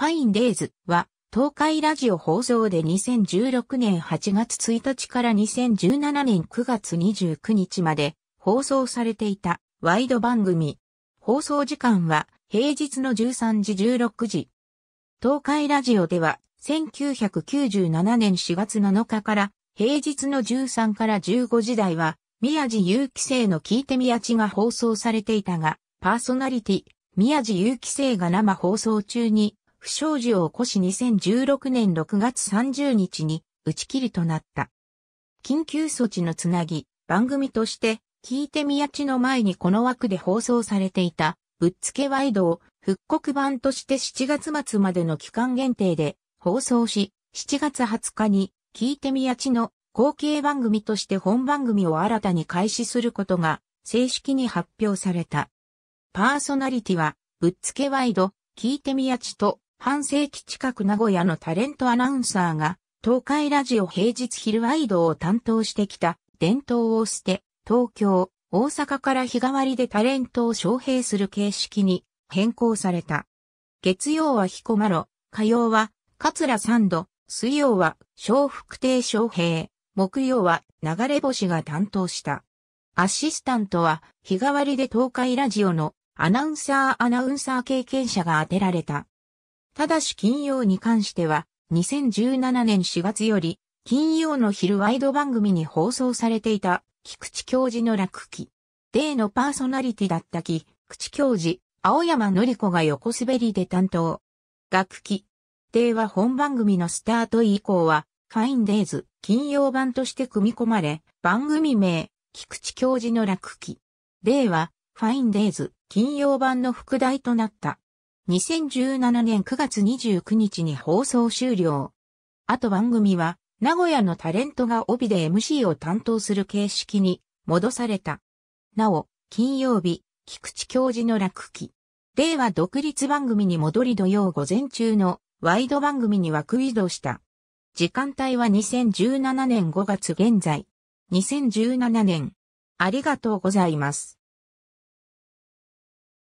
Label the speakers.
Speaker 1: ファインデイズは東海ラジオ放送で2016年8月1日から2017年9月29日まで放送されていたワイド番組。放送時間は平日の13時16時。東海ラジオでは1997年4月7日から平日の13から15時台は宮地祐希生の聞いてみやちが放送されていたがパーソナリティ宮地祐希生が生放送中に不祥事を起こし2016年6月30日に打ち切りとなった。緊急措置のつなぎ、番組として、聞いてみやちの前にこの枠で放送されていた、ぶっつけワイドを復刻版として7月末までの期間限定で放送し、7月20日に、聞いてみやちの後継番組として本番組を新たに開始することが正式に発表された。パーソナリティは、ぶっつけワイド、聞いてみやちと半世紀近く名古屋のタレントアナウンサーが、東海ラジオ平日昼ワイドを担当してきた伝統を捨て、東京、大阪から日替わりでタレントを招聘する形式に変更された。月曜は彦摩呂、火曜は桂三度、水曜は小福亭招平、木曜は流れ星が担当した。アシスタントは日替わりで東海ラジオのアナウンサーアナウンサー経験者が当てられた。ただし金曜に関しては、2017年4月より、金曜の昼ワイド番組に放送されていた、菊池教授の落記。デーのパーソナリティだった菊口教授、青山のり子が横滑りで担当。楽器。デーは本番組のスタート以降は、ファインデイズ、金曜版として組み込まれ、番組名、菊池教授の落記。デーは、ファインデイズ、金曜版の副題となった。2017年9月29日に放送終了。あと番組は、名古屋のタレントが帯で MC を担当する形式に戻された。なお、金曜日、菊池教授の落器。令和独立番組に戻り土曜午前中のワイド番組に枠移動した。時間帯は2017年5月現在。2017年。ありがとうございます。